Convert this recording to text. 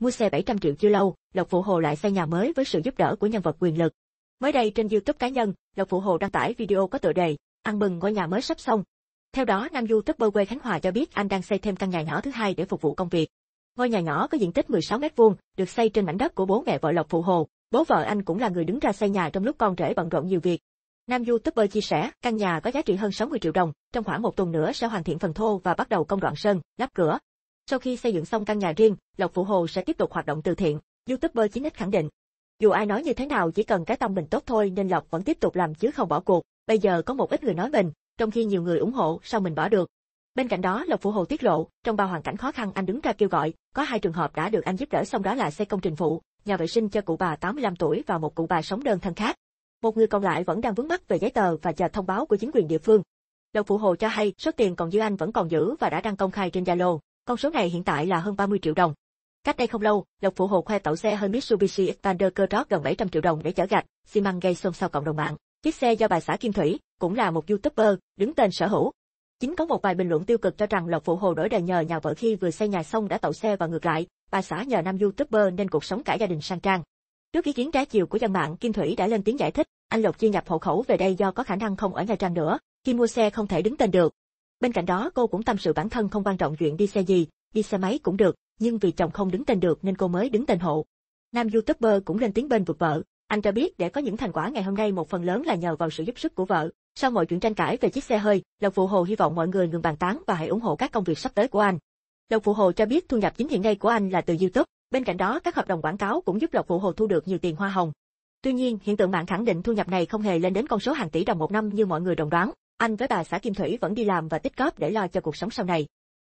mua xe 700 triệu chưa lâu, Lộc Phụ Hồ lại xây nhà mới với sự giúp đỡ của nhân vật quyền lực. Mới đây trên YouTube cá nhân, Lộc Phụ Hồ đăng tải video có tựa đề Ăn mừng ngôi nhà mới sắp xong. Theo đó, nam YouTuber quê Khánh Hòa cho biết anh đang xây thêm căn nhà nhỏ thứ hai để phục vụ công việc. Ngôi nhà nhỏ có diện tích 16 m vuông, được xây trên mảnh đất của bố mẹ vợ Lộc Phụ Hồ. Bố vợ anh cũng là người đứng ra xây nhà trong lúc con rể bận rộn nhiều việc. Nam YouTuber chia sẻ, căn nhà có giá trị hơn 60 triệu đồng, trong khoảng một tuần nữa sẽ hoàn thiện phần thô và bắt đầu công đoạn sơn, lắp cửa, sau khi xây dựng xong căn nhà riêng, Lộc Phụ Hồ sẽ tiếp tục hoạt động từ thiện, YouTuber chính x khẳng định. Dù ai nói như thế nào chỉ cần cái tâm mình tốt thôi nên Lộc vẫn tiếp tục làm chứ không bỏ cuộc, bây giờ có một ít người nói mình, trong khi nhiều người ủng hộ sao mình bỏ được. Bên cạnh đó, Lộc Phụ Hồ tiết lộ, trong bao hoàn cảnh khó khăn anh đứng ra kêu gọi, có hai trường hợp đã được anh giúp đỡ xong đó là xây công trình phụ, nhà vệ sinh cho cụ bà 85 tuổi và một cụ bà sống đơn thân khác. Một người còn lại vẫn đang vướng mắc về giấy tờ và chờ thông báo của chính quyền địa phương. Lộc Phụ Hồ cho hay, số tiền còn dư anh vẫn còn giữ và đã đăng công khai trên Zalo. Con số này hiện tại là hơn 30 triệu đồng. Cách đây không lâu, Lộc Phụ Hồ khoe tẩu xe hơi Mitsubishi Xpander cơ rót gần 700 triệu đồng để chở gạch, xi măng gây xôn xao cộng đồng mạng. Chiếc xe do bà xã Kim Thủy, cũng là một YouTuber, đứng tên sở hữu. Chính có một vài bình luận tiêu cực cho rằng Lộc Phụ Hồ đổi đời nhờ nhà vợ khi vừa xây nhà xong đã tậu xe và ngược lại, bà xã nhờ nam YouTuber nên cuộc sống cả gia đình sang trang. Trước ý kiến trái chiều của dân mạng, Kim Thủy đã lên tiếng giải thích, anh Lộc chia nhập hộ khẩu về đây do có khả năng không ở nhà Trang nữa, khi mua xe không thể đứng tên được, Bên cạnh đó cô cũng tâm sự bản thân không quan trọng chuyện đi xe gì, đi xe máy cũng được, nhưng vì chồng không đứng tên được nên cô mới đứng tên hộ. Nam YouTuber cũng lên tiếng bên vực vợ, anh cho biết để có những thành quả ngày hôm nay một phần lớn là nhờ vào sự giúp sức của vợ. Sau mọi chuyện tranh cãi về chiếc xe hơi, Lộc Phụ Hồ hy vọng mọi người ngừng bàn tán và hãy ủng hộ các công việc sắp tới của anh. Lộc Phụ Hồ cho biết thu nhập chính hiện nay của anh là từ YouTube, bên cạnh đó các hợp đồng quảng cáo cũng giúp Lộc Phụ Hồ thu được nhiều tiền hoa hồng. Tuy nhiên, hiện tượng mạng khẳng định thu nhập này không hề lên đến con số hàng tỷ đồng một năm như mọi người đồng đoán. Anh với bà xã Kim Thủy vẫn đi làm và tích cóp để lo cho cuộc sống sau này.